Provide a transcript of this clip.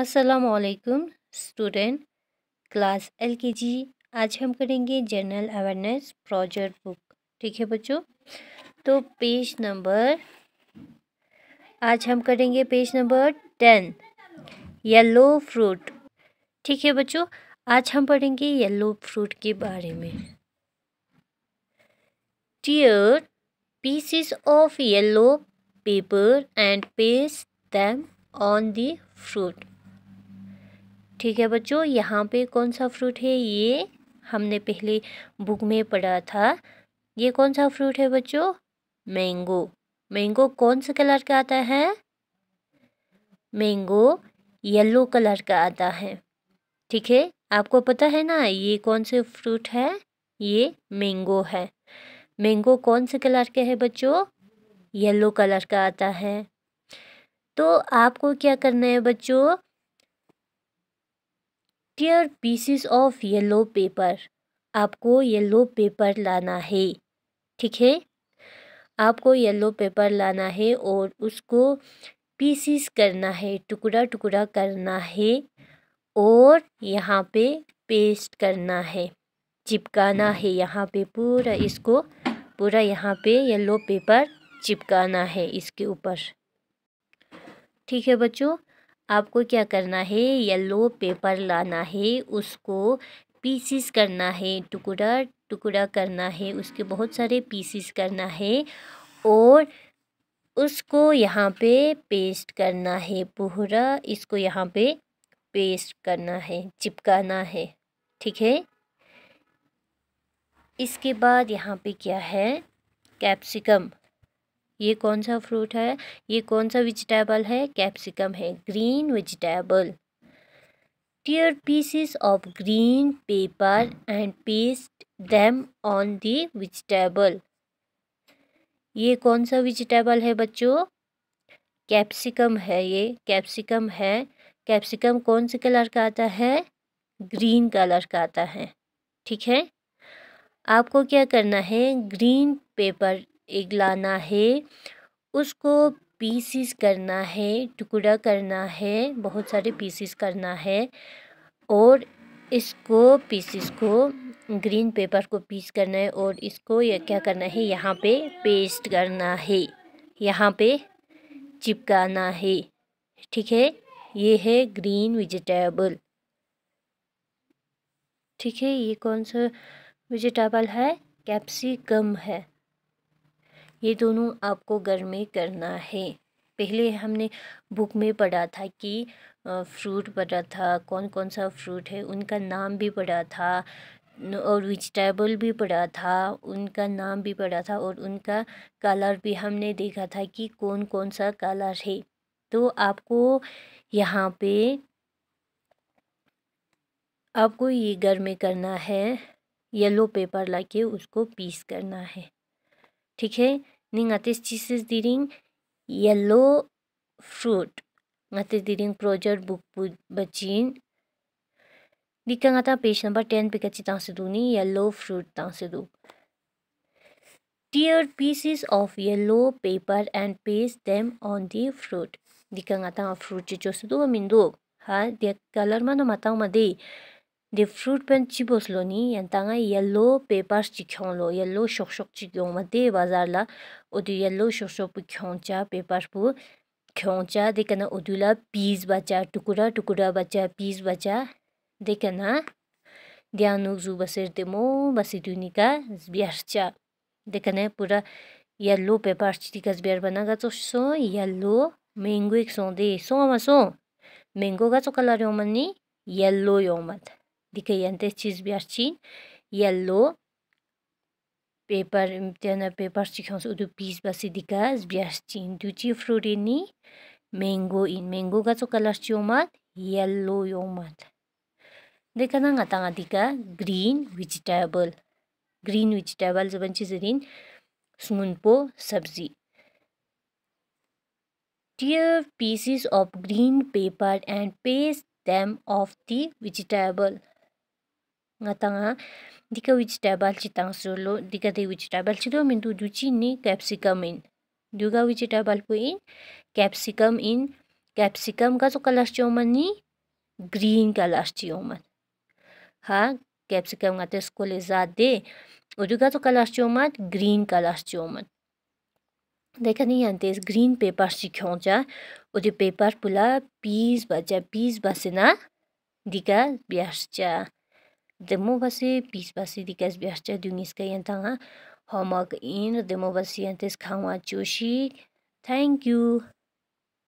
असलकुम student class L के जी आज हम करेंगे जनरल अवेयरनेस प्रोजेक्ट बुक ठीक है बच्चों तो पेज नंबर आज हम करेंगे page number ten yellow fruit ठीक है बच्चों आज हम पढ़ेंगे येलो फ्रूट के बारे में tear pieces of yellow paper and paste them on the fruit ठीक है बच्चों यहाँ पे कौन सा फ्रूट है ये हमने पहले बुक में पढ़ा था ये कौन सा फ्रूट है बच्चों मैंगो मैंगो कौन सा कलर का आता है मैंगो येलो कलर का आता है ठीक है आपको पता है ना ये कौन से फ्रूट है ये मैंगो है मैंगो कौन से कलर के है बच्चों येलो कलर का आता है तो आपको क्या करना है बच्चों Tear pieces of yellow paper आपको येलो पेपर लाना है ठीक है आपको येलो पेपर लाना है और उसको पीसेस करना है टुकड़ा टुकड़ा करना है और यहाँ पे पेस्ट करना है चिपकाना है यहाँ पे पूरा इसको पूरा यहाँ पे येलो पेपर चिपकाना है इसके ऊपर ठीक है बच्चों आपको क्या करना है येलो पेपर लाना है उसको पीसीस करना है टुकड़ा टुकड़ा करना है उसके बहुत सारे पीसीस करना है और उसको यहाँ पे पेस्ट करना है पूरा इसको यहाँ पे पेस्ट करना है चिपकाना है ठीक है इसके बाद यहाँ पे क्या है कैप्सिकम ये कौन सा फ्रूट है ये कौन सा वेजिटेबल है कैप्सिकम है green vegetable tear pieces of green pepper and paste them on the vegetable ये कौन सा वेजिटेबल है बच्चों कैप्सिकम है ये कैप्सिकम है कैप्सिकम कौन से कलर का आता है ग्रीन कलर का आता है ठीक है आपको क्या करना है ग्रीन पेपर एग लाना है उसको पीसीस करना है टुकड़ा करना है बहुत सारे पीसीस करना है और इसको पीसीस को ग्रीन पेपर को पीस करना है और इसको यह क्या करना है यहाँ पे पेस्ट करना है यहाँ पे चिपकाना है ठीक है ये है ग्रीन वेजिटेबल ठीक है ये कौन सा वेजिटेबल है कैप्सिकम है ये दोनों आपको घर में करना है पहले हमने बुक में पढ़ा था कि फ्रूट पढ़ा था कौन कौन सा फ्रूट है उनका नाम भी पढ़ा था और वेजिटेबल भी पढ़ा था उनका नाम भी पढ़ा था और उनका कलर भी हमने देखा था कि कौन कौन सा कलर है तो आपको यहाँ पे आपको ये घर में करना है येलो पेपर लाके उसको पीस करना है ठीक है ni nga tis chisis yellow fruit nga tis diring project book bu bachin dikha nga page number 10 pika chi tang ni yellow fruit tang sidu tear pieces of yellow paper and paste them on the fruit dikha nga fruit chi chosu du min du ha de color ma no matang ma de the fruit pen chibos lo ni yan ta nga yellow papers chi khon lo yellow shok shok chi gyo ma de bazar la o du yellow shok shok pu khon cha papers pu khon cha de kana o du la peas ba cha tukura tukura ba cha peas ba cha de kana dia nu zu ba ser de mo ba si du ni ka zbiar cha de kana pura yellow papers chi ka zbiar ba na ga so yellow mango ek son de son ma son mango ga so kala ro ma ni yellow yo ma ta दिखे यंते चीज भी अच्छी yellow pepper त्याना pepper चिखाऊं उधर piece बस दिखा इस भी अच्छी दूसरी फ्रूटी नी इन मेंगो का चो तो कलर चियो मत येलो यो मत देखा ना गता गति ग्रीन वेजिटेबल ग्रीन वेजिटेबल जब अच्छी जरीन सुनपो सब्जी tear pieces of green pepper and paste them of the vegetable ngatanga dika vegetable chitang solo dika de vegetable chido min du duchi ni capsicum in duga vegetable pu in capsicum in capsicum का जो colour chowmein नहीं green colour chowmein हाँ capsicum का तो इसको ले जा दे उदुगा तो कलर चौमन ग्रीन कलर चौमन देखा नहीं आते इस ग्रीन पेपर सीखों जा उदे पेपर पुला पीस बचा पीस बसना दिका ब्यास जा demo base pis base di gas biascha dunis ka yanta in demo base antes khawa choshi thank you